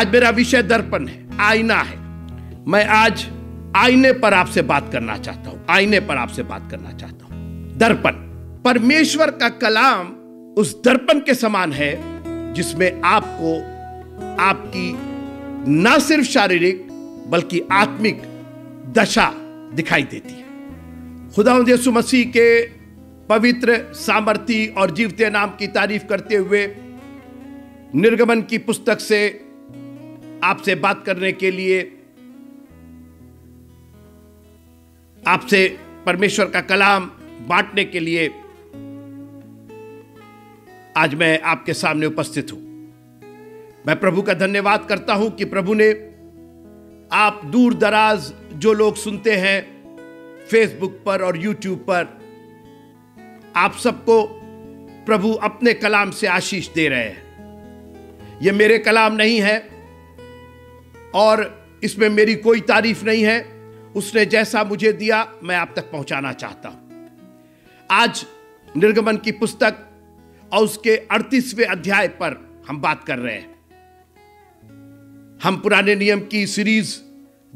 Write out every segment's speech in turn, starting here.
आज मेरा विषय दर्पण है आईना है मैं आज आईने पर आपसे बात करना चाहता हूं आईने पर आपसे बात करना चाहता हूं दर्पण परमेश्वर का कलाम उस दर्पण के समान है जिसमें आपको आपकी ना सिर्फ शारीरिक बल्कि आत्मिक दशा दिखाई देती है खुदा यसु मसीह के पवित्र सामर्थी और जीवते नाम की तारीफ करते हुए निर्गमन की पुस्तक से आपसे बात करने के लिए आपसे परमेश्वर का कलाम बांटने के लिए आज मैं आपके सामने उपस्थित हूं मैं प्रभु का धन्यवाद करता हूं कि प्रभु ने आप दूर दराज जो लोग सुनते हैं फेसबुक पर और यूट्यूब पर आप सबको प्रभु अपने कलाम से आशीष दे रहे हैं यह मेरे कलाम नहीं है और इसमें मेरी कोई तारीफ नहीं है उसने जैसा मुझे दिया मैं आप तक पहुंचाना चाहता हूं आज निर्गमन की पुस्तक और उसके अड़तीसवें अध्याय पर हम बात कर रहे हैं हम पुराने नियम की सीरीज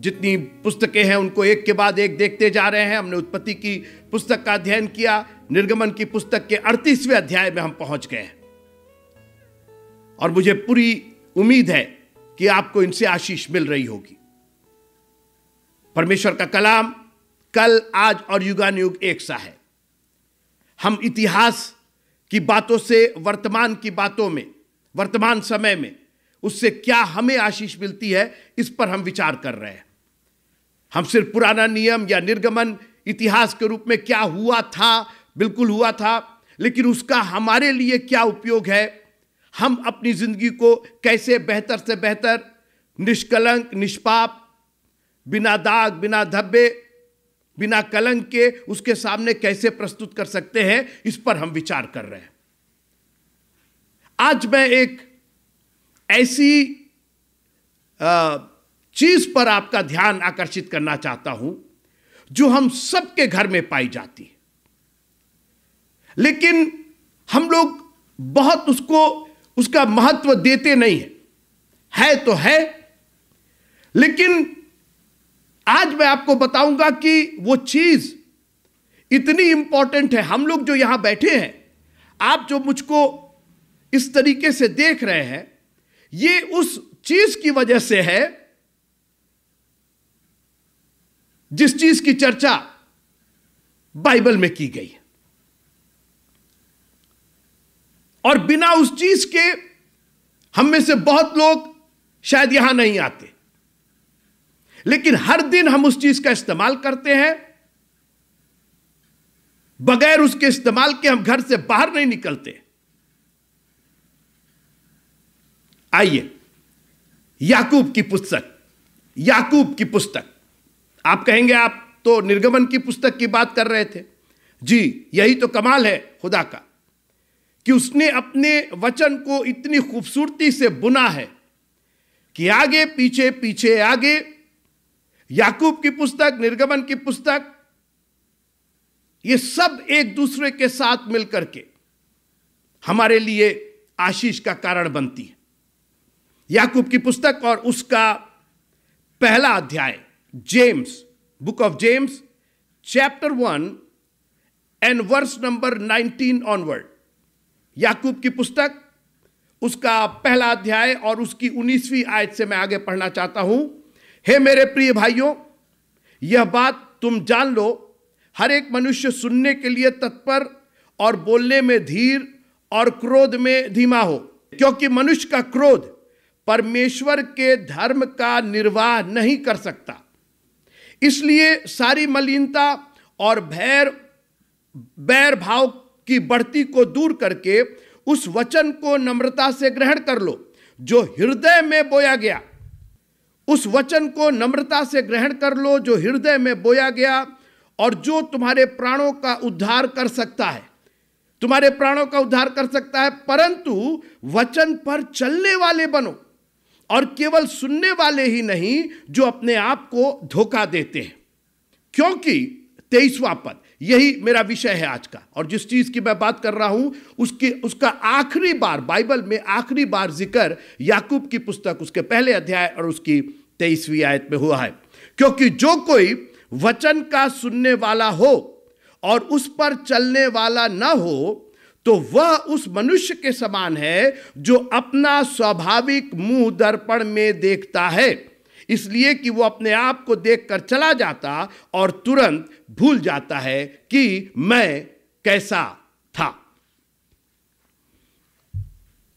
जितनी पुस्तकें हैं उनको एक के बाद एक देखते जा रहे हैं हमने उत्पत्ति की पुस्तक का अध्ययन किया निर्गमन की पुस्तक के अड़तीसवें अध्याय में हम पहुंच गए और मुझे पूरी उम्मीद है कि आपको इनसे आशीष मिल रही होगी परमेश्वर का कलाम कल आज और युगानुयुग एक सा है हम इतिहास की बातों से वर्तमान की बातों में वर्तमान समय में उससे क्या हमें आशीष मिलती है इस पर हम विचार कर रहे हैं हम सिर्फ पुराना नियम या निर्गमन इतिहास के रूप में क्या हुआ था बिल्कुल हुआ था लेकिन उसका हमारे लिए क्या उपयोग है हम अपनी ज़िंदगी को कैसे बेहतर से बेहतर निष्कलंक निष्पाप बिना दाग बिना धब्बे बिना कलंक के उसके सामने कैसे प्रस्तुत कर सकते हैं इस पर हम विचार कर रहे हैं आज मैं एक ऐसी चीज पर आपका ध्यान आकर्षित करना चाहता हूं जो हम सबके घर में पाई जाती है लेकिन हम लोग बहुत उसको उसका महत्व देते नहीं है है तो है लेकिन आज मैं आपको बताऊंगा कि वो चीज इतनी इंपॉर्टेंट है हम लोग जो यहां बैठे हैं आप जो मुझको इस तरीके से देख रहे हैं ये उस चीज की वजह से है जिस चीज की चर्चा बाइबल में की गई है और बिना उस चीज के हम में से बहुत लोग शायद यहां नहीं आते लेकिन हर दिन हम उस चीज का इस्तेमाल करते हैं बगैर उसके इस्तेमाल के हम घर से बाहर नहीं निकलते आइए याकूब की पुस्तक याकूब की पुस्तक आप कहेंगे आप तो निर्गमन की पुस्तक की बात कर रहे थे जी यही तो कमाल है खुदा का कि उसने अपने वचन को इतनी खूबसूरती से बुना है कि आगे पीछे पीछे आगे याकूब की पुस्तक निर्गमन की पुस्तक ये सब एक दूसरे के साथ मिलकर के हमारे लिए आशीष का कारण बनती है याकूब की पुस्तक और उसका पहला अध्याय James book of James chapter one and verse number nineteen onward याकूब की पुस्तक उसका पहला अध्याय और उसकी उन्नीसवीं आयत से मैं आगे पढ़ना चाहता हूं हे मेरे प्रिय भाइयों यह बात तुम जान लो हर एक मनुष्य सुनने के लिए तत्पर और बोलने में धीर और क्रोध में धीमा हो क्योंकि मनुष्य का क्रोध परमेश्वर के धर्म का निर्वाह नहीं कर सकता इसलिए सारी मलिनता और भैर बैर भाव की बढ़ती को दूर करके उस वचन को नम्रता से ग्रहण कर लो जो हृदय में बोया गया उस वचन को नम्रता से ग्रहण कर लो जो हृदय में बोया गया और जो तुम्हारे प्राणों का उद्धार कर सकता है तुम्हारे प्राणों का उद्धार कर सकता है परंतु वचन पर चलने वाले बनो और केवल सुनने वाले ही नहीं जो अपने आप को धोखा देते हैं क्योंकि तेईसवा पद यही मेरा विषय है आज का और जिस चीज़ की मैं बात कर रहा हूं उसकी उसका आखिरी बार बाइबल में आखिरी बार जिक्र याकूब की पुस्तक उसके पहले अध्याय और उसकी तेईसवीं आयत में हुआ है क्योंकि जो कोई वचन का सुनने वाला हो और उस पर चलने वाला न हो तो वह उस मनुष्य के समान है जो अपना स्वाभाविक मुंह दर्पण में देखता है इसलिए कि वो अपने आप को देखकर चला जाता और तुरंत भूल जाता है कि मैं कैसा था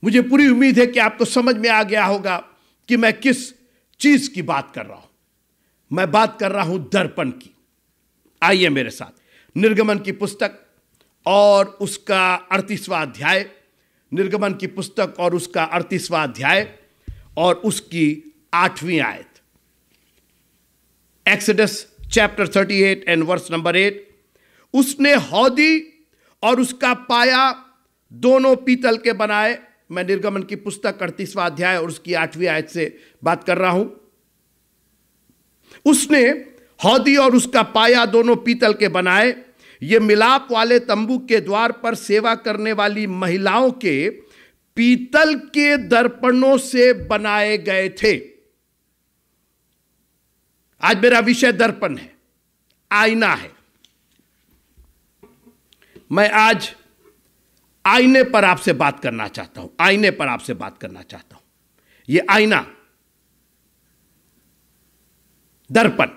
मुझे पूरी उम्मीद है कि आपको समझ में आ गया होगा कि मैं किस चीज की बात कर रहा हूं मैं बात कर रहा हूं दर्पण की आइए मेरे साथ निर्गमन की पुस्तक और उसका अड़तीसवा अध्याय निर्गमन की पुस्तक और उसका अड़तीसवा अध्याय और उसकी आठवीं आयत Exodus chapter eight and verse number eight उसने हौदी और उसका पाया दोनों पीतल के बनाए मैं निर्गमन की पुस्तक अड़तीसवा अध्याय और उसकी आठवीं आयत से बात कर रहा हूं उसने हौदी और उसका पाया दोनों पीतल के बनाए ये मिलाप वाले तंबू के द्वार पर सेवा करने वाली महिलाओं के पीतल के दर्पणों से बनाए गए थे आज मेरा विषय दर्पण है आईना है मैं आज आईने पर आपसे बात करना चाहता हूं आईने पर आपसे बात करना चाहता हूं यह आईना दर्पण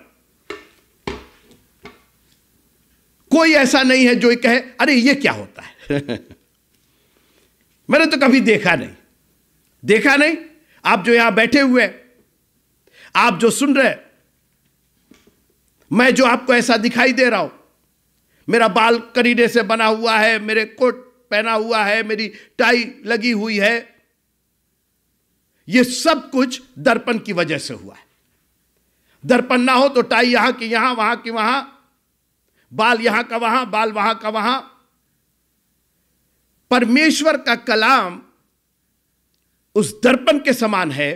कोई ऐसा नहीं है जो कहे अरे ये क्या होता है मैंने तो कभी देखा नहीं देखा नहीं आप जो यहां बैठे हुए हैं आप जो सुन रहे हैं मैं जो आपको ऐसा दिखाई दे रहा हूं मेरा बाल करीने से बना हुआ है मेरे कोट पहना हुआ है मेरी टाई लगी हुई है यह सब कुछ दर्पण की वजह से हुआ है दर्पण ना हो तो टाई यहां की यहां वहां की वहां बाल यहां का वहां बाल वहां का वहां परमेश्वर का कलाम उस दर्पण के समान है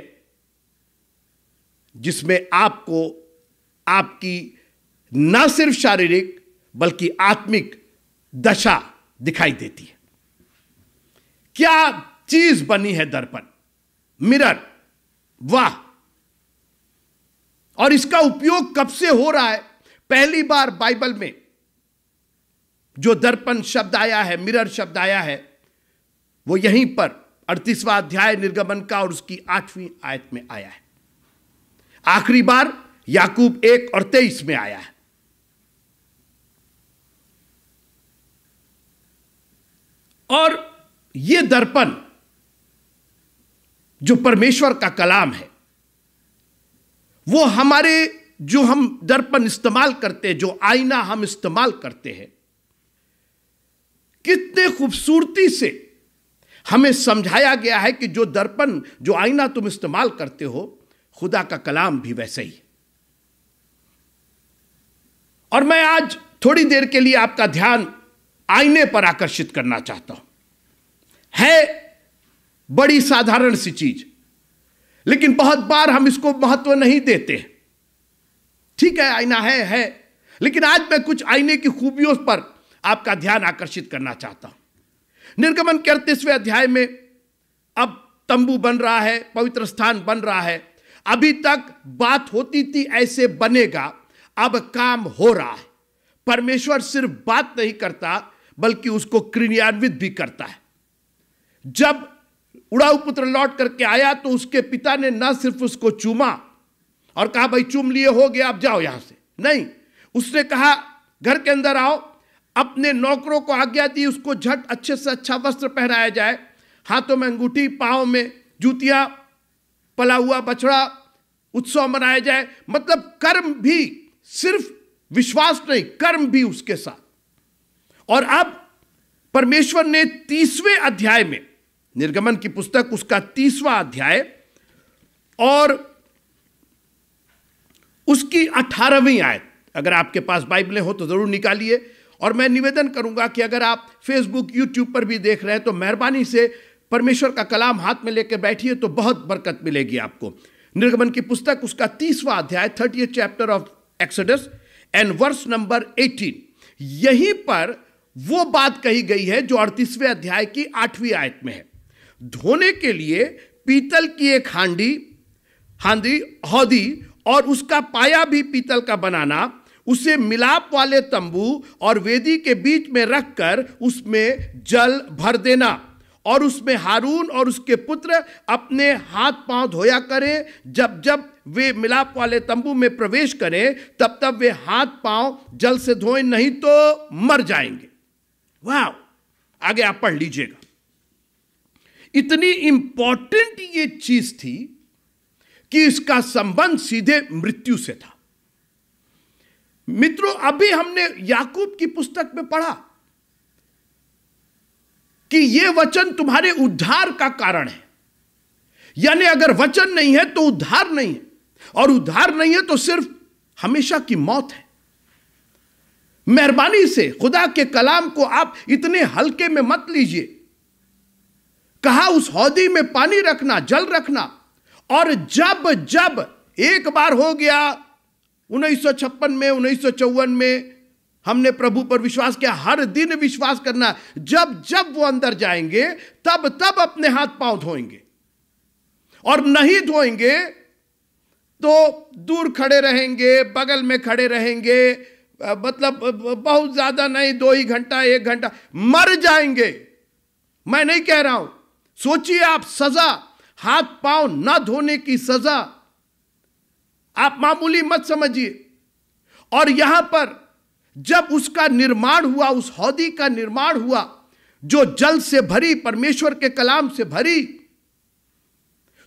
जिसमें आपको आपकी ना सिर्फ शारीरिक बल्कि आत्मिक दशा दिखाई देती है क्या चीज बनी है दर्पण मिरर वाह और इसका उपयोग कब से हो रहा है पहली बार बाइबल में जो दर्पण शब्द आया है मिरर शब्द आया है वो यहीं पर अड़तीसवा अध्याय निर्गमन का और उसकी आठवीं आयत में आया है आखिरी बार याकूब एक और तेईस में आया है और ये दर्पण जो परमेश्वर का कलाम है वो हमारे जो हम दर्पण इस्तेमाल करते हैं जो आईना हम इस्तेमाल करते हैं कितने खूबसूरती से हमें समझाया गया है कि जो दर्पण जो आईना तुम इस्तेमाल करते हो खुदा का कलाम भी वैसे ही और मैं आज थोड़ी देर के लिए आपका ध्यान आईने पर आकर्षित करना चाहता हूं है बड़ी साधारण सी चीज लेकिन बहुत बार हम इसको महत्व नहीं देते ठीक है आईना है है लेकिन आज मैं कुछ आईने की खूबियों पर आपका ध्यान आकर्षित करना चाहता हूं निर्गमन के अड़तीसवें अध्याय में अब तंबू बन रहा है पवित्र स्थान बन रहा है अभी तक बात होती थी ऐसे बनेगा अब काम हो रहा है परमेश्वर सिर्फ बात नहीं करता बल्कि उसको क्रियान्वित भी करता है जब उड़ाऊ पुत्र लौट करके आया तो उसके पिता ने ना सिर्फ उसको चूमा और कहा भाई चूम लिए हो गया आप जाओ यहां से नहीं उसने कहा घर के अंदर आओ अपने नौकरों को आज्ञा दी उसको झट अच्छे से अच्छा वस्त्र पहनाया जाए हाथों में अंगूठी पाँव में जूतियाँ पला हुआ बछड़ा उत्सव मनाया जाए मतलब कर्म भी सिर्फ विश्वास नहीं कर्म भी उसके साथ और अब परमेश्वर ने तीसवें अध्याय में निर्गमन की पुस्तक उसका तीसवा अध्याय और उसकी अठारहवीं आयत अगर आपके पास बाइबलें हो तो ज़रूर निकालिए और मैं निवेदन करूंगा कि अगर आप फेसबुक यूट्यूब पर भी देख रहे हैं तो मेहरबानी से परमेश्वर का कलाम हाथ में लेकर बैठिए तो बहुत बरकत मिलेगी आपको निर्गमन की पुस्तक उसका तीसवा अध्याय thirty chapter of Exodus and verse number eighteen यहीं पर वो बात कही गई है जो अड़तीसवें अध्याय की आठवीं आयत में है धोने के लिए पीतल की एक हांडी हांडी हौदी और उसका पाया भी पीतल का बनाना उसे मिलाप वाले तंबू और वेदी के बीच में रखकर उसमें जल भर देना और उसमें हारून और उसके पुत्र अपने हाथ पांव धोया करें जब जब वे मिलाप वाले तंबू में प्रवेश करें तब तब वे हाथ पांव जल से धोएं नहीं तो मर जाएंगे वाह आगे आप पढ़ लीजिएगा इतनी इंपॉर्टेंट ये चीज थी कि इसका संबंध सीधे मृत्यु से था मित्रों अभी हमने याकूब की पुस्तक में पढ़ा कि यह वचन तुम्हारे उद्धार का कारण है यानी अगर वचन नहीं है तो उद्धार नहीं है और उद्धार नहीं है तो सिर्फ हमेशा की मौत है मेहरबानी से खुदा के कलाम को आप इतने हल्के में मत लीजिए कहा उस हौदी में पानी रखना जल रखना और जब जब एक बार हो गया उन्नीस में उन्नीस में हमने प्रभु पर विश्वास किया हर दिन विश्वास करना जब जब वो अंदर जाएंगे तब तब अपने हाथ पांव धोएंगे और नहीं धोएंगे तो दूर खड़े रहेंगे बगल में खड़े रहेंगे मतलब बहुत ज्यादा नहीं दो ही घंटा एक घंटा मर जाएंगे मैं नहीं कह रहा हूं सोचिए आप सजा हाथ पांव न धोने की सजा आप मामूली मत समझिए और यहां पर जब उसका निर्माण हुआ उस हौदी का निर्माण हुआ जो जल से भरी परमेश्वर के कलाम से भरी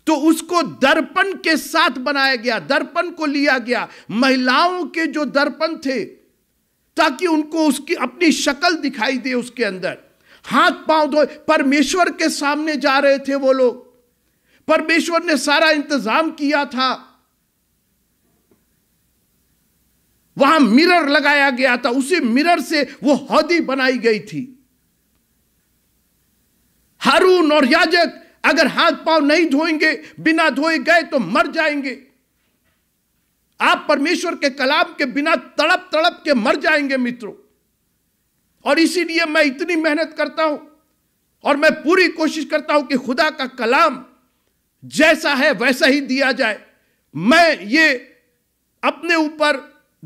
तो उसको दर्पण के साथ बनाया गया दर्पण को लिया गया महिलाओं के जो दर्पण थे ताकि उनको उसकी अपनी शक्ल दिखाई दे उसके अंदर हाथ पांव धोए परमेश्वर के सामने जा रहे थे वो लोग परमेश्वर ने सारा इंतजाम किया था वहां मिरर लगाया गया था उसी मिरर से वो हौदी बनाई गई थी हारून और याजक अगर हाथ पांव नहीं धोएंगे बिना धोए गए तो मर जाएंगे आप परमेश्वर के कलाम के बिना तड़प तड़प के मर जाएंगे मित्रों और इसीलिए मैं इतनी मेहनत करता हूं और मैं पूरी कोशिश करता हूं कि खुदा का कलाम जैसा है वैसा ही दिया जाए मैं ये अपने ऊपर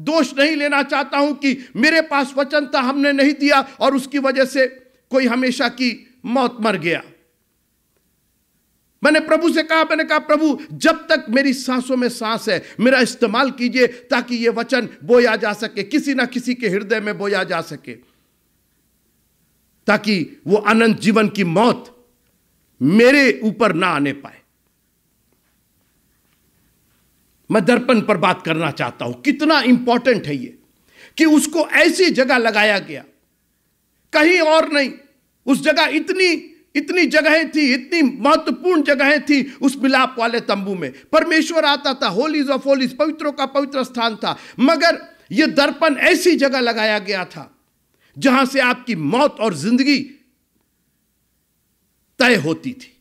दोष नहीं लेना चाहता हूं कि मेरे पास वचन था हमने नहीं दिया और उसकी वजह से कोई हमेशा की मौत मर गया मैंने प्रभु से कहा मैंने कहा प्रभु जब तक मेरी सांसों में सांस है मेरा इस्तेमाल कीजिए ताकि ये वचन बोया जा सके किसी ना किसी के हृदय में बोया जा सके ताकि वो अनंत जीवन की मौत मेरे ऊपर ना आने पाए मैं दर्पण पर बात करना चाहता हूं कितना इंपॉर्टेंट है ये कि उसको ऐसी जगह लगाया गया कहीं और नहीं उस जगह इतनी इतनी जगहें थी इतनी महत्वपूर्ण जगहें थी उस मिलाप वाले तंबू में परमेश्वर आता था होलीज ऑफ होलीज पवित्रों का पवित्र स्थान था मगर यह दर्पण ऐसी जगह लगाया गया था जहां से आपकी मौत और जिंदगी तय होती थी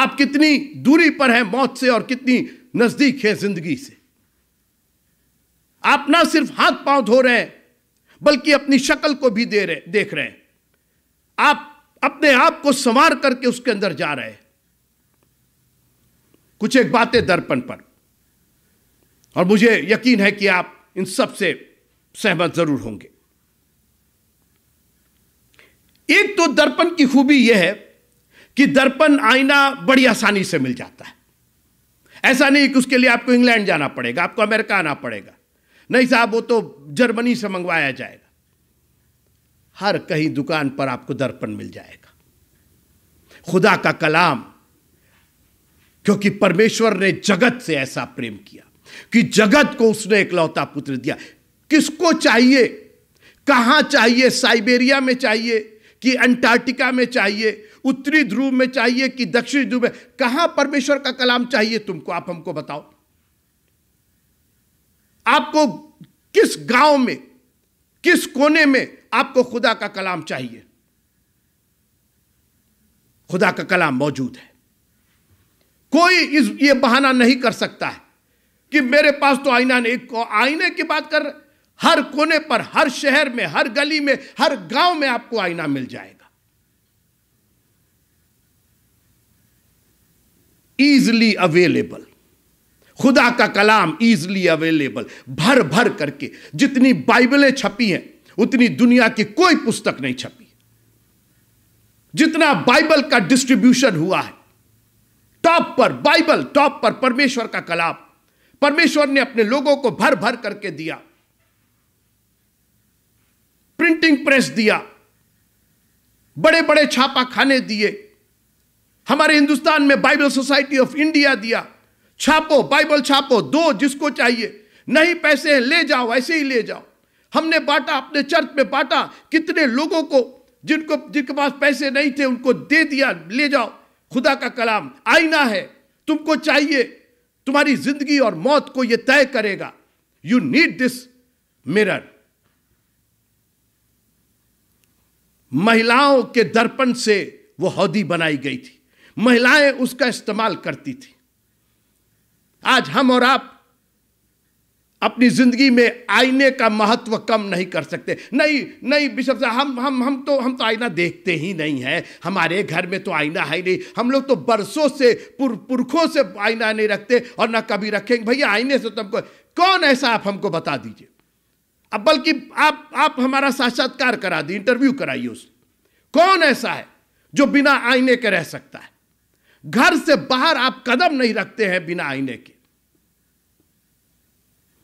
आप कितनी दूरी पर हैं मौत से और कितनी नजदीक है जिंदगी से आप ना सिर्फ हाथ पांव धो रहे हैं बल्कि अपनी शक्ल को भी दे रहे देख रहे हैं आप अपने आप को संवार करके उसके अंदर जा रहे हैं कुछ एक बातें दर्पण पर और मुझे यकीन है कि आप इन सब से सहमत जरूर होंगे एक तो दर्पण की खूबी यह है कि दर्पण आईना बड़ी आसानी से मिल जाता है ऐसा नहीं कि उसके लिए आपको इंग्लैंड जाना पड़ेगा आपको अमेरिका आना पड़ेगा नहीं साहब वो तो जर्मनी से मंगवाया जाएगा हर कहीं दुकान पर आपको दर्पण मिल जाएगा खुदा का कलाम क्योंकि परमेश्वर ने जगत से ऐसा प्रेम किया कि जगत को उसने इकलौता पुत्र दिया किसको चाहिए कहां चाहिए साइबेरिया में चाहिए कि अंटार्कटिका में चाहिए उत्तरी ध्रुव में चाहिए कि दक्षिणी ध्रुव में कहां परमेश्वर का कलाम चाहिए तुमको आप हमको बताओ आपको किस गांव में किस कोने में आपको खुदा का कलाम चाहिए खुदा का कलाम मौजूद है कोई इस ये बहाना नहीं कर सकता है कि मेरे पास तो आईना नहीं आईने की बात कर रहे हर कोने पर हर शहर में हर गली में हर गांव में आपको आईना मिल जाएगा ईजली अवेलेबल खुदा का कलाम ईजली अवेलेबल भर भर करके जितनी बाइबलें छपी हैं उतनी दुनिया की कोई पुस्तक नहीं छपी जितना बाइबल का डिस्ट्रीब्यूशन हुआ है टॉप पर बाइबल टॉप पर परमेश्वर का कलाम परमेश्वर ने अपने लोगों को भर भर करके दिया प्रिंटिंग प्रेस दिया बड़े बड़े छापा खाने दिए हमारे हिंदुस्तान में बाइबल सोसाइटी ऑफ इंडिया दिया छापो बाइबल छापो दो जिसको चाहिए नहीं पैसे हैं ले जाओ ऐसे ही ले जाओ हमने बांटा अपने चर्च में बांटा कितने लोगों को जिनको जिनके पास पैसे नहीं थे उनको दे दिया ले जाओ खुदा का कलाम आईना है तुमको चाहिए तुम्हारी जिंदगी और मौत को यह तय करेगा यू नीड दिस मिरर महिलाओं के दर्पण से वो हौदी बनाई गई थी महिलाएं उसका इस्तेमाल करती थी आज हम और आप अपनी जिंदगी में आईने का महत्व कम नहीं कर सकते नहीं नहीं बिशप साहब हम हम हम तो हम तो आईना देखते ही नहीं है हमारे घर में तो आईना है नहीं हम लोग तो बरसों से पुर, पुरखों से आईना नहीं रखते और ना कभी रखेंगे भैया आईने से तुमको तो कौन ऐसा आप हमको बता दीजिए अब बल्कि आप आप हमारा साक्षात्कार करा दी इंटरव्यू कराइए उस कौन ऐसा है जो बिना आईने के रह सकता है घर से बाहर आप कदम नहीं रखते हैं बिना आईने के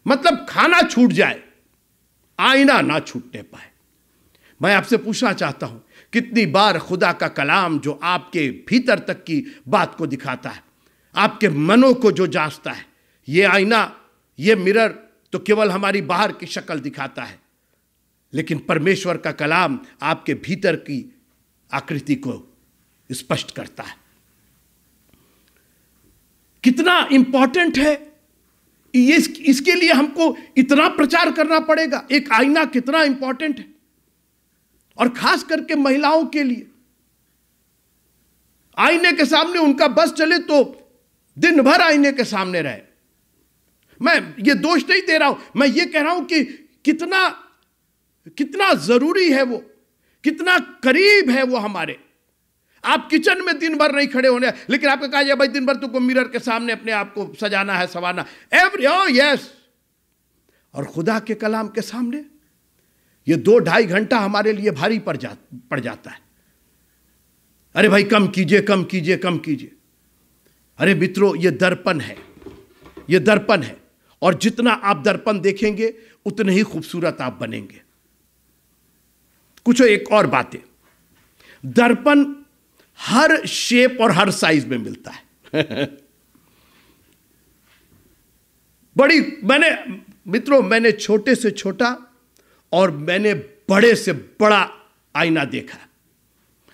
मतलब खाना छूट जाए आईना ना छूटने पाए मैं आपसे पूछना चाहता हूं कितनी बार खुदा का कलाम जो आपके भीतर तक की बात को दिखाता है आपके मनों को जो जांचता है ये आईना ये मिरर तो केवल हमारी बाहर की शक्ल दिखाता है लेकिन परमेश्वर का कलाम आपके भीतर की आकृति को स्पष्ट करता है कितना इंपॉर्टेंट है ये इस, इसके लिए हमको इतना प्रचार करना पड़ेगा एक आईना कितना इंपॉर्टेंट है और खास करके महिलाओं के लिए आईने के सामने उनका बस चले तो दिन भर आईने के सामने रहे मैं ये दोष नहीं दे रहा हूं मैं ये कह रहा हूं कि कितना कितना जरूरी है वो कितना करीब है वो हमारे आप किचन में दिन भर नहीं खड़े होने लेकिन आपको कहा जाए भाई दिन भर तुमको मिरर के सामने अपने आप को सजाना है सवाना एवरी ओ यस और खुदा के कलाम के सामने ये दो ढाई घंटा हमारे लिए भारी पड़ जा पड़ जाता है अरे भाई कम कीजिए कम कीजिए कम कीजिए अरे मित्रों ये दर्पण है ये दर्पण है और जितना आप दर्पण देखेंगे उतने ही खूबसूरत आप बनेंगे कुछ एक और बातें दर्पण हर शेप और हर साइज में मिलता है बड़ी मैंने मित्रों मैंने छोटे से छोटा और मैंने बड़े से बड़ा आईना देखा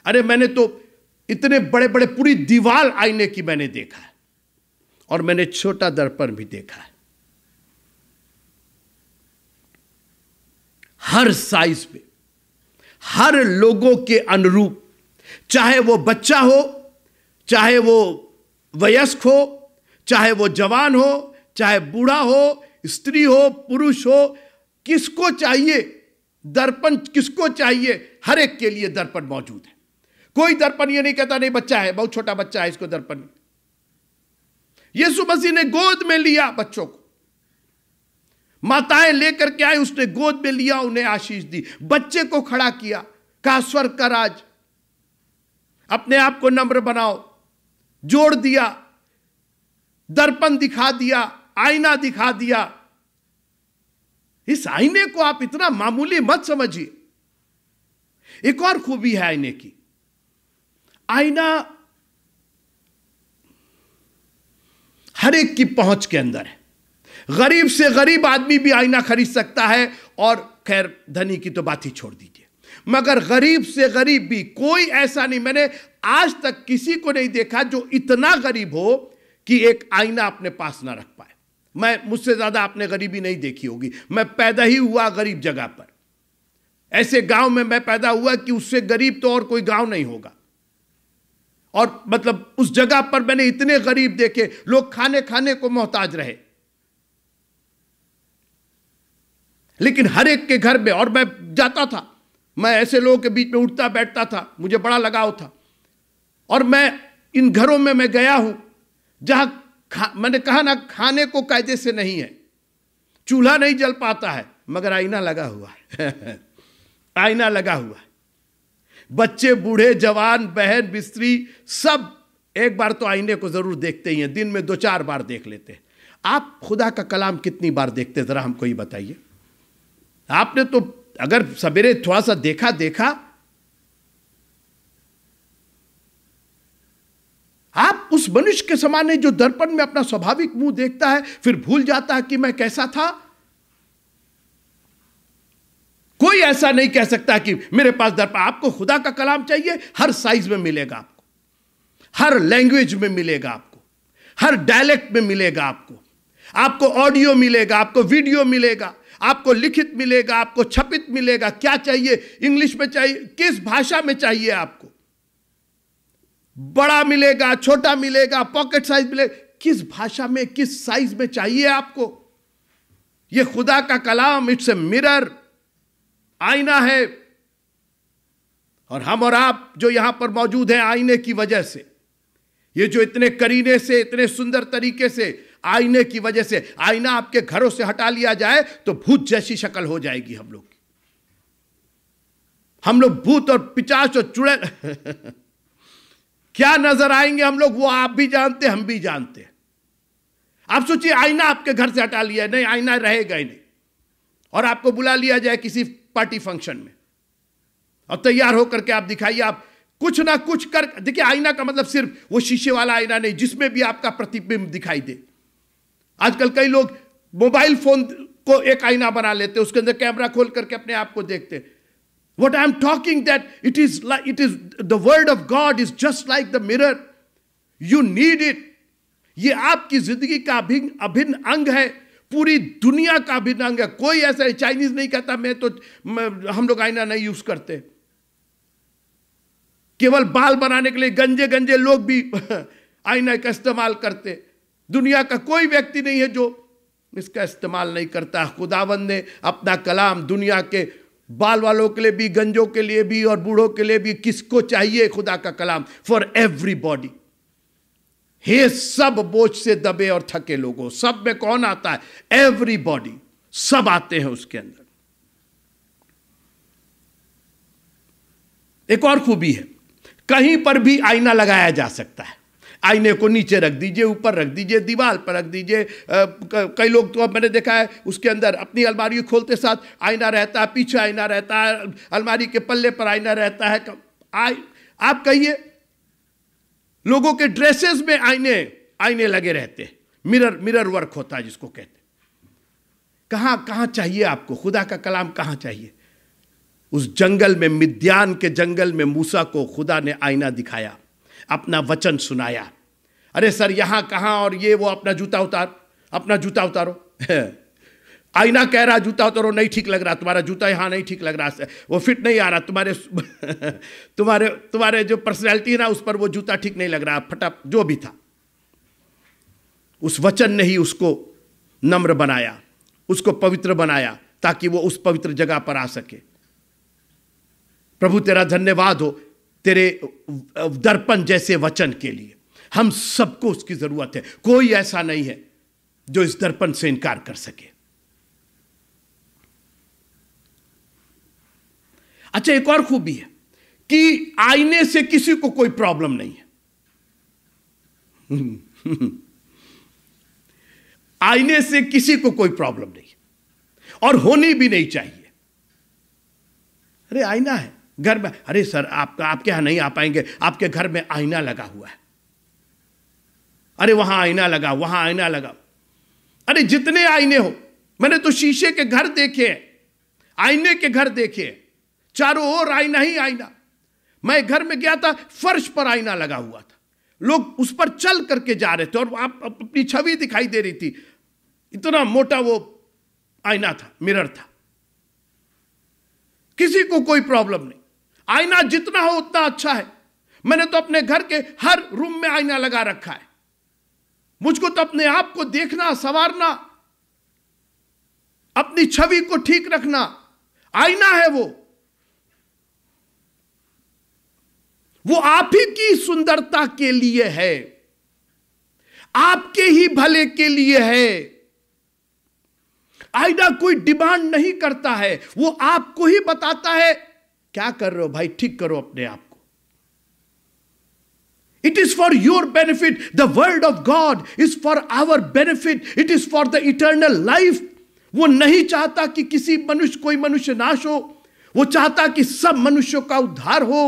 अरे मैंने तो इतने बड़े बड़े पूरी दीवार आईने की मैंने देखा और मैंने छोटा दर्पण भी देखा है हर साइज पे हर लोगों के अनुरूप चाहे वो बच्चा हो चाहे वो वयस्क हो चाहे वो जवान हो चाहे बूढ़ा हो स्त्री हो पुरुष हो किसको चाहिए दर्पण किसको चाहिए हर एक के लिए दर्पण मौजूद है कोई दर्पण ये नहीं कहता नहीं बच्चा है बहुत छोटा बच्चा है इसको दर्पण यीशु मसीह ने गोद में लिया बच्चों को माताएं लेकर के आई उसने गोद में लिया उन्हें आशीष दी बच्चे को खड़ा किया कहा स्वर्ग का राज अपने आप को नम्र बनाओ जोड़ दिया दर्पण दिखा दिया आईना दिखा दिया इस आईने को आप इतना मामूली मत समझिए एक और खूबी है आईने की आईना हर एक की पहुंच के अंदर है गरीब से गरीब आदमी भी आईना खरीद सकता है और खैर धनी की तो बात ही छोड़ दीजिए मगर गरीब से गरीब भी कोई ऐसा नहीं मैंने आज तक किसी को नहीं देखा जो इतना गरीब हो कि एक आईना अपने पास ना रख पाए मैं मुझसे ज़्यादा आपने गरीबी नहीं देखी होगी मैं पैदा ही हुआ गरीब जगह पर ऐसे गांव में मैं पैदा हुआ कि उससे गरीब तो और कोई गांव नहीं होगा और मतलब उस जगह पर मैंने इतने गरीब देखे लोग खाने खाने को मोहताज रहे लेकिन हर एक के घर में और मैं जाता था मैं ऐसे लोगों के बीच में उठता बैठता था मुझे बड़ा लगाव था और मैं इन घरों में मैं गया हूं जहां खा मैंने कहा ना खाने को कायदे से नहीं है चूल्हा नहीं जल पाता है मगर आईना लगा हुआ है आईना लगा हुआ है बच्चे बूढ़े जवान बहन बिस्त्री सब एक बार तो आईने को ज़रूर देखते ही हैं दिन में दो चार बार देख लेते हैं आप खुदा का कलाम कितनी बार देखते ज़रा हमको ये बताइए आपने तो अगर सवेरे थोड़ा सा देखा देखा आप उस मनुष्य के समान है जो दर्पण में अपना स्वाभाविक मुंह देखता है फिर भूल जाता है कि मैं कैसा था कोई ऐसा नहीं कह सकता कि मेरे पास दर्पण आपको खुदा का कलाम चाहिए हर साइज में मिलेगा आपको हर लैंग्वेज में मिलेगा आपको हर डायलेक्ट में मिलेगा आपको आपको ऑडियो मिलेगा आपको वीडियो मिलेगा आपको लिखित मिलेगा आपको छपित मिलेगा क्या चाहिए इंग्लिश में चाहिए किस भाषा में चाहिए आपको बड़ा मिलेगा छोटा मिलेगा पॉकेट साइज मिलेगा किस भाषा में किस साइज में चाहिए आपको यह खुदा का कलाम इट्स ए मिरर आईना है और हम और आप जो यहां पर मौजूद हैं आईने की वजह से ये जो इतने करीने से इतने सुंदर तरीके से आईने की वजह से आईना आपके घरों से हटा लिया जाए तो भूत जैसी शक्ल हो जाएगी हम लोग की हम लोग भूत और पिचास और चुड़ैल क्या नजर आएंगे हम लोग वो आप भी जानते हम भी जानते आप सोचिए आईना आपके घर से हटा लिया नहीं आईना रहेगा ही नहीं और आपको बुला लिया जाए किसी पार्टी फंक्शन में और तैयार होकर के आप दिखाइए आप कुछ ना कुछ कर देखिए आईना का मतलब सिर्फ वो शीशे वाला आईना नहीं जिसमें भी आपका प्रतिबिंब दिखाई दे आजकल कई लोग मोबाइल फोन को एक आईना बना लेते उसके अंदर कैमरा खोल करके अपने आप को देखते what I am talking that it is it is the word of God is just like the mirror you need it ये आपकी जिंदगी का अभिन्न अभिन्न अंग है पूरी दुनिया का अभिन्न अंग है कोई ऐसा चाइनीज नहीं कहता मैं तो मैं, हम लोग आईना नहीं यूज करते केवल बाल बनाने के लिए गंजे गंजे लोग भी आईना का इस्तेमाल करते दुनिया का कोई व्यक्ति नहीं है जो इसका इस्तेमाल नहीं करता खुदावन ने अपना कलाम दुनिया के बाल वालों के लिए भी गंजों के लिए भी और बूढ़ों के लिए भी किसको चाहिए खुदा का कलाम फॉर एवरी बॉडी हे सब बोझ से दबे और थके लोगों सब में कौन आता है एवरी बॉडी सब आते हैं उसके अंदर एक और खूबी है कहीं पर भी आईना लगाया जा सकता है आईने को नीचे रख दीजिए ऊपर रख दीजिए दीवार पर रख दीजिए कई लोग तो अब मैंने देखा है उसके अंदर अपनी अलमारी खोलते साथ आईना रहता है पीछे आईना रहता है अलमारी के पल्ले पर आईना रहता है आई आप कहिए लोगों के ड्रेसेस में आईने आईने लगे रहते हैं मिरर मिरर वर्क होता है जिसको कहते कहां कहां चाहिए आपको खुदा का कलाम कहां चाहिए उस जंगल में मिद्यान के जंगल में मूसा को खुदा ने आईना दिखाया अपना वचन सुनाया अरे सर यहां कहाँ और ये वो अपना जूता उतार अपना जूता उतारो आईना कह रहा जूता उतारो नहीं ठीक लग रहा तुम्हारा जूता यहाँ नहीं ठीक लग रहा वो फिट नहीं आ रहा तुम्हारे तुम्हारे तुम्हारे जो पर्सनैलिटी है ना उस पर वो जूता ठीक नहीं लग रहा फटा जो भी था उस वचन ने ही उसको नम्र बनाया उसको पवित्र बनाया ताकि वो उस पवित्र जगह पर आ सके प्रभु तेरा धन्यवाद हो तेरे दर्पण जैसे वचन के लिए हम सबको उसकी जरूरत है कोई ऐसा नहीं है जो इस दर्पण से इनकार कर सके अच्छा एक और खूबी है कि आईने से किसी को कोई प्रॉब्लम नहीं है आईने से किसी को कोई प्रॉब्लम नहीं है और होनी भी नहीं चाहिए अरे आईना है घर में अरे सर आपका आपके यहां नहीं आ पाएंगे आपके घर में आईना लगा हुआ है अरे वहां आईना लगा वहां आईना लगा अरे जितने आईने हो मैंने तो शीशे के घर देखे आईने के घर देखे चारों ओर आईना ही आईना मैं घर में गया था फर्श पर आईना लगा हुआ था लोग उस पर चल करके जा रहे थे और आप अपनी छवि दिखाई दे रही थी इतना मोटा वो आईना था मिरर था किसी को कोई प्रॉब्लम नहीं आईना जितना हो उतना अच्छा है मैंने तो अपने घर के हर रूम में आईना लगा रखा है मुझको तो अपने आप को देखना संवारना अपनी छवि को ठीक रखना आईना है वो वो आप ही की सुंदरता के लिए है आपके ही भले के लिए है आईना कोई डिमांड नहीं करता है वो आपको ही बताता है क्या कर रहे हो भाई ठीक करो अपने आप It is for your benefit. The word of God is for our benefit. It is for the eternal life. वो नहीं चाहता कि किसी मनुष्य कोई मनुष्य नाश हो वो चाहता कि सब मनुष्यों का उद्धार हो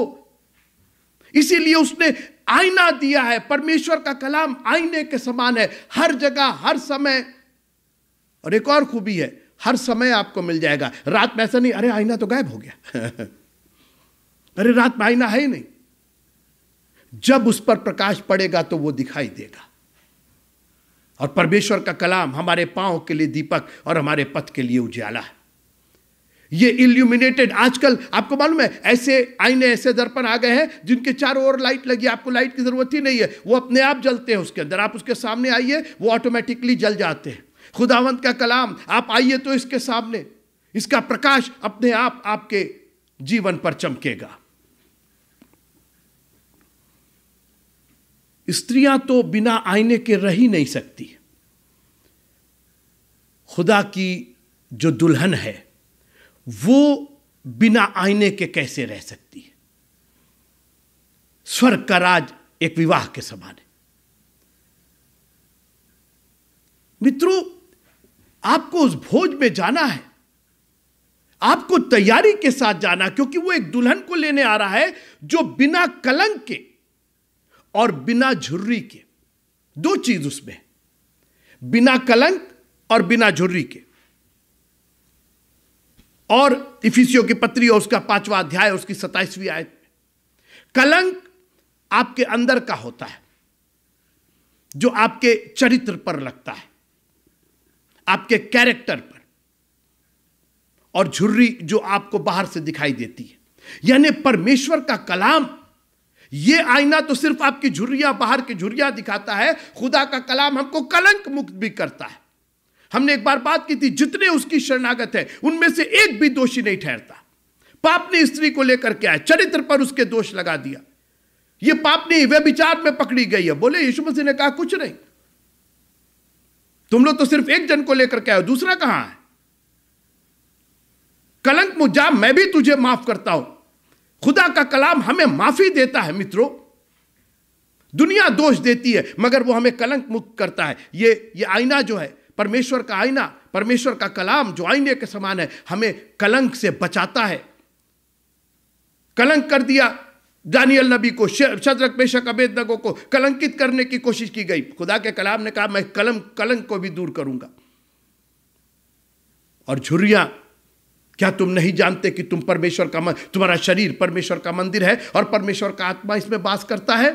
इसीलिए उसने आईना दिया है परमेश्वर का कलाम आईने के समान है हर जगह हर समय और एक और खूबी है हर समय आपको मिल जाएगा रात में ऐसा नहीं अरे आईना तो गायब हो गया अरे रात में आईना है ही नहीं जब उस पर प्रकाश पड़ेगा तो वो दिखाई देगा और परमेश्वर का कलाम हमारे पांव के लिए दीपक और हमारे पथ के लिए उजाला है ये इल्यूमिनेटेड आजकल आपको मालूम है ऐसे आईने ऐसे दर्पण आ गए हैं जिनके चारों ओर लाइट लगी आपको लाइट की जरूरत ही नहीं है वो अपने आप जलते हैं उसके अंदर आप उसके सामने आइए वो ऑटोमेटिकली जल जाते हैं खुदावंत का कलाम आप आइए तो इसके सामने इसका प्रकाश अपने आप आपके जीवन पर चमकेगा स्त्रियां तो बिना आईने के रह ही नहीं सकती खुदा की जो दुल्हन है वो बिना आईने के कैसे रह सकती है स्वर्ग का राज एक विवाह के समान है मित्रों आपको उस भोज में जाना है आपको तैयारी के साथ जाना क्योंकि वो एक दुल्हन को लेने आ रहा है जो बिना कलंक के और बिना झुर्री के दो चीज उसमें बिना कलंक और बिना झुर्री के और इफिसियों की पत्री और उसका पांचवा अध्याय उसकी सताइसवीं आयत में कलंक आपके अंदर का होता है जो आपके चरित्र पर लगता है आपके कैरेक्टर पर और झुर्री जो आपको बाहर से दिखाई देती है यानी परमेश्वर का कलाम ये आईना तो सिर्फ आपकी झुरिया बाहर की झुरिया दिखाता है खुदा का कलाम हमको कलंक मुक्त भी करता है हमने एक बार बात की थी जितने उसकी शरणागत है उनमें से एक भी दोषी नहीं ठहरता पाप ने स्त्री को लेकर के आया चरित्र पर उसके दोष लगा दिया ये पाप नहीं वे विचार में पकड़ी गई है बोले यीशु मसीह ने कहा कुछ नहीं तुम लोग तो सिर्फ एक जन को लेकर के आए दूसरा कहां है कलंक मुझा मैं भी तुझे माफ करता हूं खुदा का कलाम हमें माफी देता है मित्रों दुनिया दोष देती है मगर वो हमें कलंक मुक्त करता है ये ये आईना जो है परमेश्वर का आईना परमेश्वर का कलाम जो आईने के समान है हमें कलंक से बचाता है कलंक कर दिया दानियल नबी को शदरक बेशक अबेद नगो को कलंकित करने की कोशिश की गई खुदा के कलाम ने कहा मैं कलम कलंक को भी दूर करूंगा और झुर्रियां क्या तुम नहीं जानते कि तुम परमेश्वर का तुम्हारा शरीर परमेश्वर का मंदिर है और परमेश्वर का आत्मा इसमें बास करता है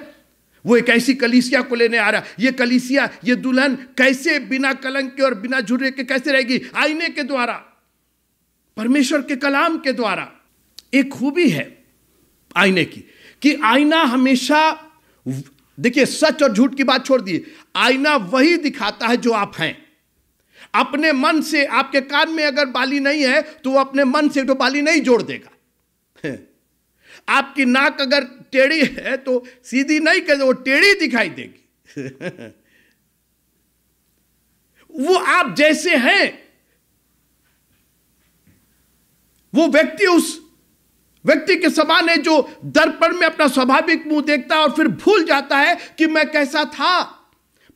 वो एक ऐसी कलीसिया को लेने आ रहा है ये कलीसिया ये दुल्हन कैसे बिना कलंक के और बिना झुर्रे के कैसे रहेगी आईने के द्वारा परमेश्वर के कलाम के द्वारा एक खूबी है आईने की कि आईना हमेशा देखिए सच और झूठ की बात छोड़ दिए आईना वही दिखाता है जो आप हैं अपने मन से आपके कान में अगर बाली नहीं है तो वो अपने मन से तो बाली नहीं जोड़ देगा आपकी नाक अगर टेढ़ी है तो सीधी नहीं कर वो टेढ़ी दिखाई देगी वो आप जैसे हैं वो व्यक्ति उस व्यक्ति के समान है जो दर्पण में अपना स्वाभाविक मुंह देखता है और फिर भूल जाता है कि मैं कैसा था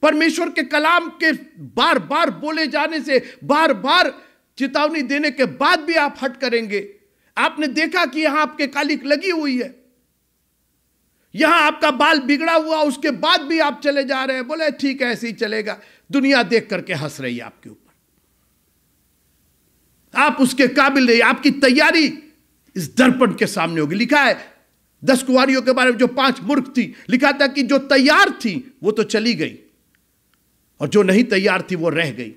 परमेश्वर के कलाम के बार बार बोले जाने से बार बार चेतावनी देने के बाद भी आप हट करेंगे आपने देखा कि यहां आपके कालिक लगी हुई है यहां आपका बाल बिगड़ा हुआ उसके बाद भी आप चले जा रहे हैं बोले ठीक है ऐसे ही चलेगा दुनिया देख करके हंस रही है आपके ऊपर आप उसके काबिल नहीं आपकी तैयारी इस दर्पण के सामने होगी लिखा है दस कुंवरियों के बारे में जो पांच मूर्ख थी लिखा था कि जो तैयार थी वो तो चली गई और जो नहीं तैयार थी वो रह गई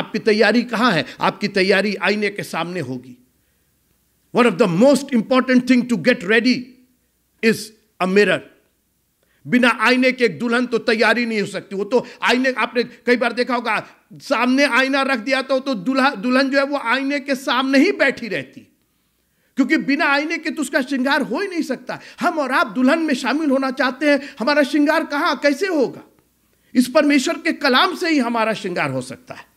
आपकी तैयारी कहां है आपकी तैयारी आईने के सामने होगी one of the most important thing to get ready is a mirror बिना आईने के एक दुल्हन तो तैयारी नहीं हो सकती वो तो आईने आपने कई बार देखा होगा सामने आईना रख दिया तो, तो दुल्हा दुल्हन जो है वो आईने के सामने ही बैठी रहती क्योंकि बिना आईने के तो उसका श्रृंगार हो ही नहीं सकता हम और आप दुल्हन में शामिल होना चाहते हैं हमारा श्रृंगार कहाँ कैसे होगा इस परमेश्वर के कलाम से ही हमारा श्रृंगार हो सकता है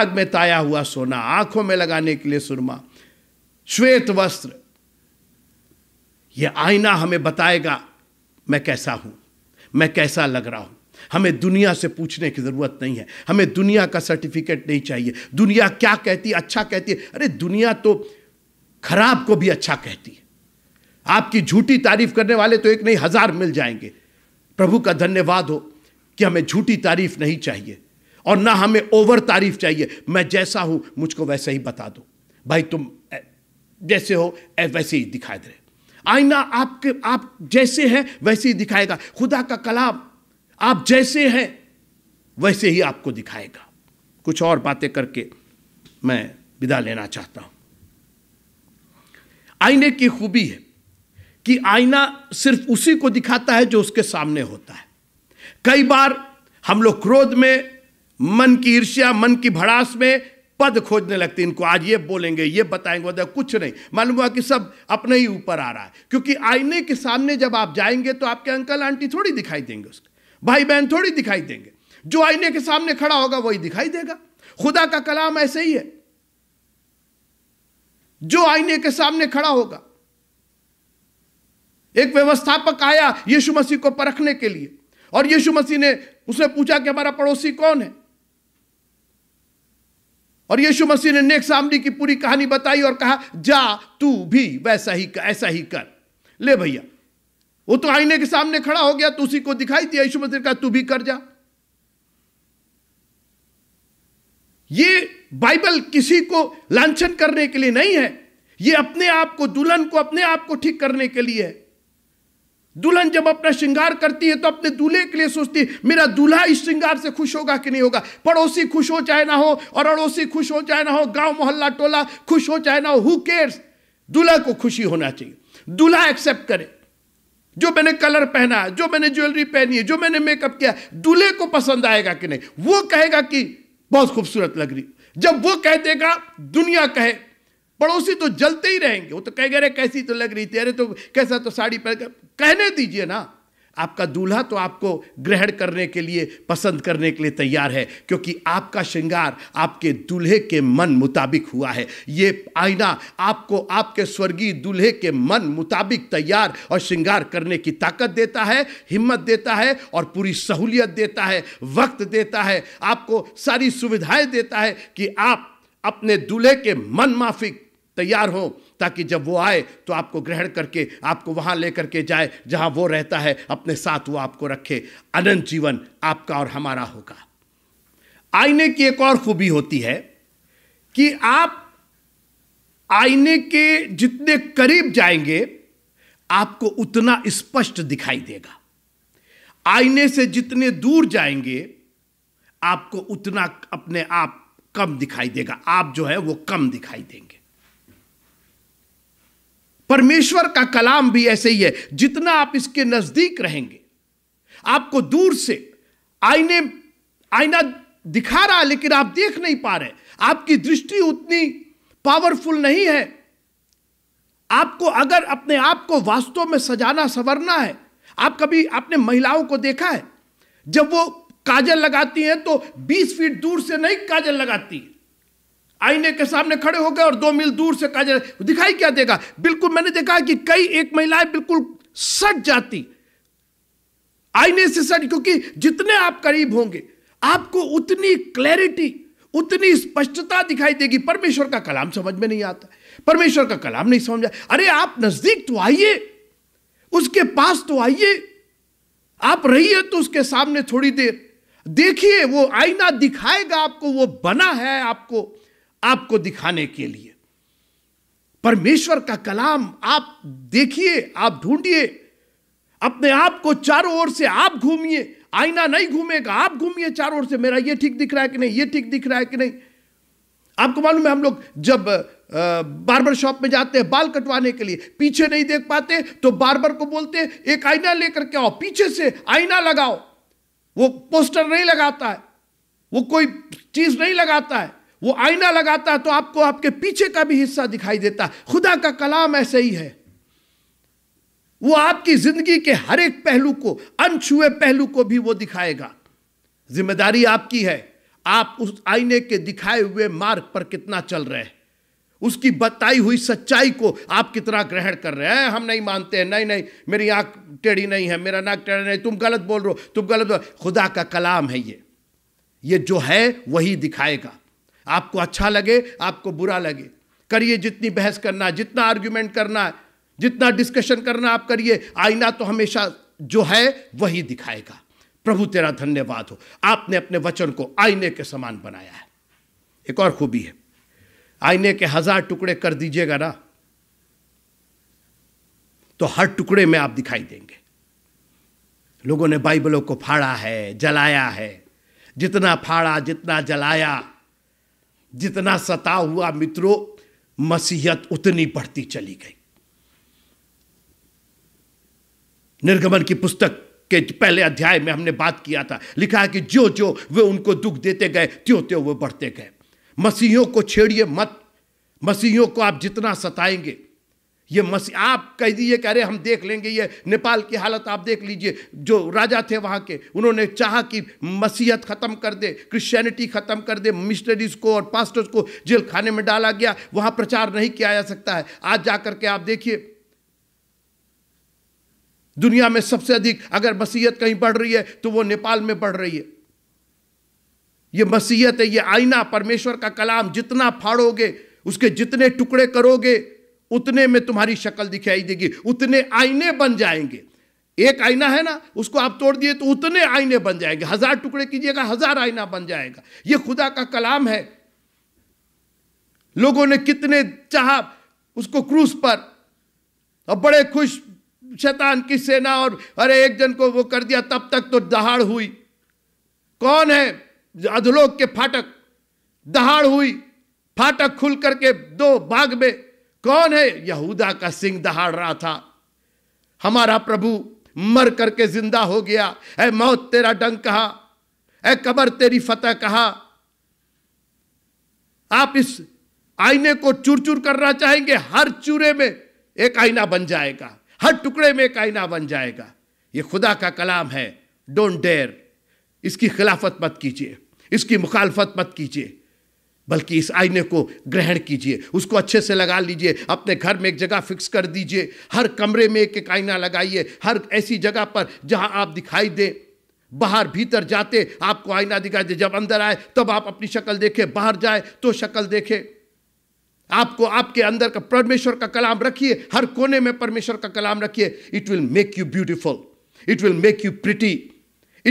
आग में ताया हुआ सोना आंखों में लगाने के लिए सुरमा श्वेत वस्त्र यह आईना हमें बताएगा मैं कैसा हूं मैं कैसा लग रहा हूं हमें दुनिया से पूछने की ज़रूरत नहीं है हमें दुनिया का सर्टिफिकेट नहीं चाहिए दुनिया क्या कहती है अच्छा कहती है अरे दुनिया तो खराब को भी अच्छा कहती है आपकी झूठी तारीफ करने वाले तो एक नहीं हज़ार मिल जाएंगे प्रभु का धन्यवाद हो कि हमें झूठी तारीफ नहीं चाहिए और ना हमें ओवर तारीफ चाहिए मैं जैसा हूं मुझको वैसा ही बता दो भाई तुम जैसे हो वैसे ही दिखाई दे आईना आपके आप जैसे हैं वैसे ही दिखाएगा खुदा का कलाम आप जैसे हैं वैसे ही आपको दिखाएगा कुछ और बातें करके मैं विदा लेना चाहता हूं आईने की खूबी है कि आईना सिर्फ उसी को दिखाता है जो उसके सामने होता है कई बार हम लोग क्रोध में मन की ईर्ष्या मन की भड़ास में पद खोजने लगते इनको आज ये बोलेंगे ये बताएंगे बताए कुछ नहीं मालूम हुआ कि सब अपने ही ऊपर आ रहा है क्योंकि आईने के सामने जब आप जाएंगे तो आपके अंकल आंटी थोड़ी दिखाई देंगे उसको भाई बहन थोड़ी दिखाई देंगे जो आईने के सामने खड़ा होगा वही दिखाई देगा खुदा का कलाम ऐसे ही है जो आईने के सामने खड़ा होगा एक व्यवस्थापक आया यीशु मसीह को परखने के लिए और यीशु मसीह ने उसने पूछा कि हमारा पड़ोसी कौन है और यीशु मसीह ने नेक सामनी की पूरी कहानी बताई और कहा जा तू भी वैसा ही कर ऐसा ही कर ले भैया वो तो आईने के सामने खड़ा हो गया तो उसी को दिखाई दिया यीशु मसीह का तू भी कर जा ये बाइबल किसी को लांछन करने के लिए नहीं है ये अपने आप को दुल्हन को अपने आप को ठीक करने के लिए है दुल्हन जब अपना श्रृंगार करती है तो अपने दूल्हे के लिए सोचती है मेरा दूल्हा इस श्रृंगार से खुश होगा कि नहीं होगा पड़ोसी खुश हो चाहे ना हो और अड़ोसी खुश हो चाहे ना हो गांव मोहल्ला टोला खुश हो चाहे ना हो हु केयर्स दूल्हा को खुशी होना चाहिए दूल्हा एक्सेप्ट करे जो मैंने कलर पहना जो मैंने ज्वेलरी पहनी है जो मैंने मेकअप किया दूल्हे को पसंद आएगा कि नहीं वो कहेगा कि बहुत खूबसूरत लग रही जब वो कह देगा दुनिया कहे पड़ोसी तो जलते ही रहेंगे वो तो कह रहे कैसी तो लग रही थी अरे तो कैसा तो साड़ी पहन कहने दीजिए ना आपका दूल्हा तो आपको ग्रहण करने के लिए पसंद करने के लिए तैयार है क्योंकि आपका श्रृंगार आपके दूल्हे के मन मुताबिक हुआ है ये आईना आपको आपके स्वर्गीय दूल्हे के मन मुताबिक तैयार और श्रृंगार करने की ताकत देता है हिम्मत देता है और पूरी सहूलियत देता है वक्त देता है आपको सारी सुविधाएं देता है कि आप अपने दूल्हे के मन माफिक तैयार हो ताकि जब वो आए तो आपको ग्रहण करके आपको वहाँ ले करके जाए जहाँ वो रहता है अपने साथ वो आपको रखे अनंत जीवन आपका और हमारा होगा आईने की एक और खूबी होती है कि आप आईने के जितने करीब जाएंगे आपको उतना स्पष्ट दिखाई देगा आईने से जितने दूर जाएंगे आपको उतना अपने आप कम दिखाई देगा आप जो है वो कम दिखाई देंगे परमेश्वर का कलाम भी ऐसे ही है जितना आप इसके नजदीक रहेंगे आपको दूर से आईने आईना दिखा रहा लेकिन आप देख नहीं पा रहे आपकी दृष्टि उतनी पावरफुल नहीं है आपको अगर अपने आप को वास्तव में सजाना संवरना है आप कभी आपने महिलाओं को देखा है जब वो काजल लगाती हैं तो 20 फीट दूर से नहीं काजल लगाती है आईने के सामने खड़े हो गए और दो मील दूर से कहा दिखाई क्या देगा बिल्कुल मैंने देखा कि कई एक महिलाएं बिल्कुल सट जाती आईने से सट क्योंकि जितने आप करीब होंगे आपको उतनी क्लैरिटी उतनी स्पष्टता दिखाई देगी परमेश्वर का कलाम समझ में नहीं आता परमेश्वर का कलाम नहीं समझ अरे आप नजदीक तो आइए उसके पास तो आइए आप रहिए तो उसके सामने थोड़ी देर देखिए वो आईना दिखाएगा आपको वो बना है आपको आपको दिखाने के लिए परमेश्वर का कलाम आप देखिए आप ढूंढिए अपने आप को चारों ओर से आप घूमिए आईना नहीं घूमेगा आप घूमिए चारों ओर से मेरा ये ठीक दिख रहा है कि नहीं ये ठीक दिख रहा है कि नहीं आपको मालूम है हम लोग जब बार्बर शॉप में जाते हैं बाल कटवाने के लिए पीछे नहीं देख पाते तो बार्बर को बोलते एक आईना लेकर के आओ पीछे से आईना लगाओ वो पोस्टर नहीं लगाता है वो कोई चीज नहीं लगाता है वो आईना लगाता तो आपको आपके पीछे का भी हिस्सा दिखाई देता खुदा का कलाम ऐसे ही है वो आपकी जिंदगी के हर एक पहलू को अनछुए पहलू को भी वो दिखाएगा जिम्मेदारी आपकी है आप उस आईने के दिखाए हुए मार्ग पर कितना चल रहे हैं उसकी बताई हुई सच्चाई को आप कितना ग्रहण कर रहे हैं हम नहीं मानते हैं नहीं नहीं मेरी आंख टेढ़ी नहीं है मेरा नाक टेढ़ा नहीं तुम गलत बोल रहे हो तुम गलत बोल खुदा का कलाम है ये ये जो है वही दिखाएगा आपको अच्छा लगे आपको बुरा लगे करिए जितनी बहस करना है जितना आर्ग्यूमेंट करना है जितना डिस्कशन करना आप करिए आईना तो हमेशा जो है वही दिखाएगा प्रभु तेरा धन्यवाद हो आपने अपने वचन को आईने के समान बनाया है एक और खूबी है आईने के हजार टुकड़े कर दीजिएगा ना तो हर टुकड़े में आप दिखाई देंगे लोगों ने बाइबलों को फाड़ा है जलाया है जितना फाड़ा जितना जलाया जितना सता हुआ मित्रों मसीहत उतनी बढ़ती चली गई निर्गमन की पुस्तक के पहले अध्याय में हमने बात किया था लिखा है कि जो जो वे उनको दुख देते गए त्यों त्यों वे बढ़ते गए मसीहों को छेड़िए मत मसीहों को आप जितना सताएंगे ये मसीह आप कह दीजिए कह अरे हम देख लेंगे ये नेपाल की हालत आप देख लीजिए जो राजा थे वहाँ के उन्होंने चाहा कि मसीहत ख़त्म कर दे क्रिश्चियनिटी ख़त्म कर दे मिशनरीज को और पास्टर्स को जेल खाने में डाला गया वहाँ प्रचार नहीं किया जा सकता है आज जा करके आप देखिए दुनिया में सबसे अधिक अगर मसीहत कहीं बढ़ रही है तो वो नेपाल में बढ़ रही है ये मसीहत है ये आईना परमेश्वर का कलाम जितना फाड़ोगे उसके जितने टुकड़े करोगे उतने में तुम्हारी शक्ल दिखाई देगी उतने आईने बन जाएंगे एक आईना है ना उसको आप तोड़ दिए तो उतने आईने बन जाएंगे हजार टुकड़े कीजिएगा हजार आईना बन जाएगा यह खुदा का कलाम है लोगों ने कितने चाह उसको क्रूस पर और बड़े खुश शैतान की सेना और अरे एक जन को वो कर दिया तब तक तो दहाड़ हुई कौन है अधलोक के फाटक दहाड़ हुई फाटक खुल करके दो भाग में कौन है यहूदा का सिंह दहाड़ रहा था हमारा प्रभु मर करके जिंदा हो गया है मौत तेरा डंग कहा है कबर तेरी फतेह कहा आप इस आईने को चूर चूर करना चाहेंगे हर चूरे में एक आईना बन जाएगा हर टुकड़े में एक आईना बन जाएगा यह खुदा का कलाम है डोंट डेयर इसकी खिलाफत मत कीजिए इसकी मुखालफत मत कीजिए बल्कि इस आईने को ग्रहण कीजिए उसको अच्छे से लगा लीजिए अपने घर में एक जगह फिक्स कर दीजिए हर कमरे में एक एक आईना लगाइए हर ऐसी जगह पर जहां आप दिखाई दें बाहर भीतर जाते आपको आईना दिखाई दे जब अंदर आए तब आप अपनी शक्ल देखें बाहर जाए तो शक्ल देखें आपको आपके अंदर का परमेश्वर का कलाम रखिए हर कोने में परमेश्वर का कलाम रखिए it will make you beautiful it will make you pretty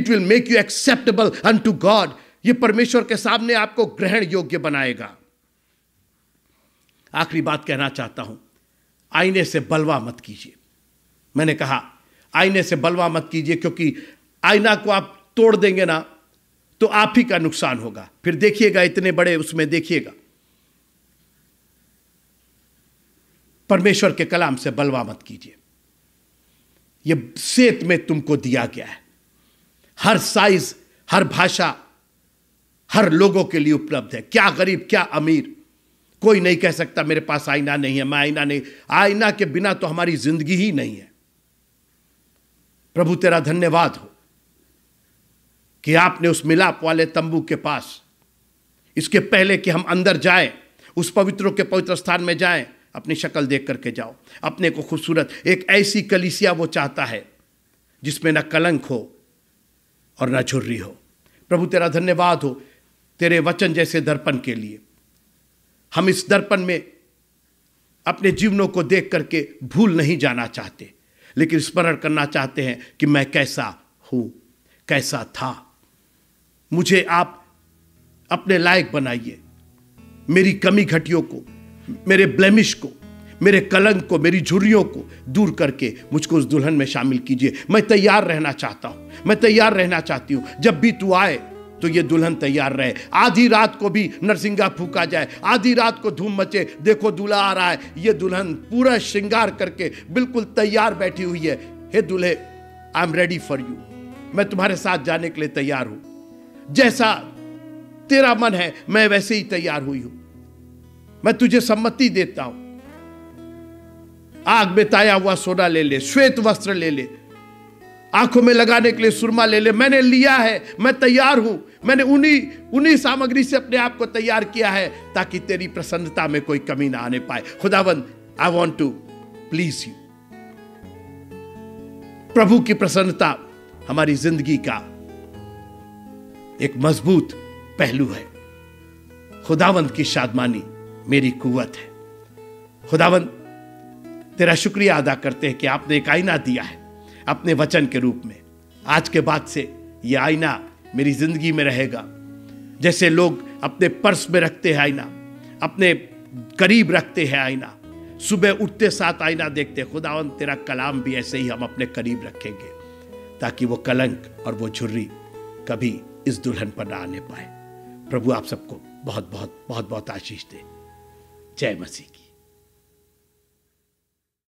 it will make you acceptable unto God यह परमेश्वर के सामने आपको ग्रहण योग्य बनाएगा आखिरी बात कहना चाहता हूं आईने से बलवा मत कीजिए मैंने कहा आईने से बलवा मत कीजिए क्योंकि आईना को आप तोड़ देंगे ना तो आप ही का नुकसान होगा फिर देखिएगा इतने बड़े उसमें देखिएगा परमेश्वर के कलाम से बलवा मत कीजिए यह सेत में तुमको दिया गया है हर साइज हर भाषा हर लोगों के लिए उपलब्ध है क्या गरीब क्या अमीर कोई नहीं कह सकता मेरे पास आईना नहीं है मैं आईना नहीं आईना के बिना तो हमारी जिंदगी ही नहीं है प्रभु तेरा धन्यवाद हो कि आपने उस मिलाप वाले तंबू के पास इसके पहले कि हम अंदर जाए उस पवित्रों के पवित्र स्थान में जाए अपनी शक्ल देख करके जाओ अपने को खूबसूरत एक ऐसी कलिसिया वो चाहता है जिसमें न कलंक हो और न झुर्री हो प्रभु तेरा धन्यवाद हो तेरे वचन जैसे दर्पण के लिए हम इस दर्पण में अपने जीवनों को देख करके भूल नहीं जाना चाहते लेकिन स्मरण करना चाहते हैं कि मैं कैसा हूं कैसा था मुझे आप अपने लायक बनाइए मेरी कमी घटियों को मेरे ब्लेमिश को मेरे कलंक को मेरी झुर्रियों को दूर करके मुझको उस दुल्हन में शामिल कीजिए मैं तैयार रहना चाहता हूं मैं तैयार रहना चाहती हूं जब भी तू आए तो ये दुल्हन तैयार रहे आधी रात को भी नरसिंगा फूका जाए आधी रात को धूम मचे देखो दूल्हा आ रहा है ये दुल्हन पूरा श्रृंगार करके बिल्कुल तैयार बैठी हुई है हे दूल्हे I am ready for you मैं तुम्हारे साथ जाने के लिए तैयार हूं जैसा तेरा मन है मैं वैसे ही तैयार हुई हूं मैं तुझे सम्मति देता हूं आग बेताया हुआ सोना ले ले श्वेत वस्त्र ले ले आंखों में लगाने के लिए सुरमा ले ले मैंने लिया है मैं तैयार हूं मैंने उन्हीं उन्हीं सामग्री से अपने आप को तैयार किया है ताकि तेरी प्रसन्नता में कोई कमी ना आने पाए खुदावन I want to please you प्रभु की प्रसन्नता हमारी जिंदगी का एक मजबूत पहलू है खुदावंत की शादमानी मेरी कुवत है खुदावंत तेरा शुक्रिया अदा करते हैं कि आपने एक आईना दिया है अपने वचन के रूप में आज के बाद से यह आईना मेरी जिंदगी में रहेगा जैसे लोग अपने पर्स में रखते हैं आईना अपने करीब रखते हैं आईना सुबह उठते साथ आईना देखते खुदावन तेरा कलाम भी ऐसे ही हम अपने करीब रखेंगे ताकि वो कलंक और वो झुर्री कभी इस दुल्हन पर ना आने पाए प्रभु आप सबको बहुत बहुत बहुत बहुत आशीष दे जय मसीह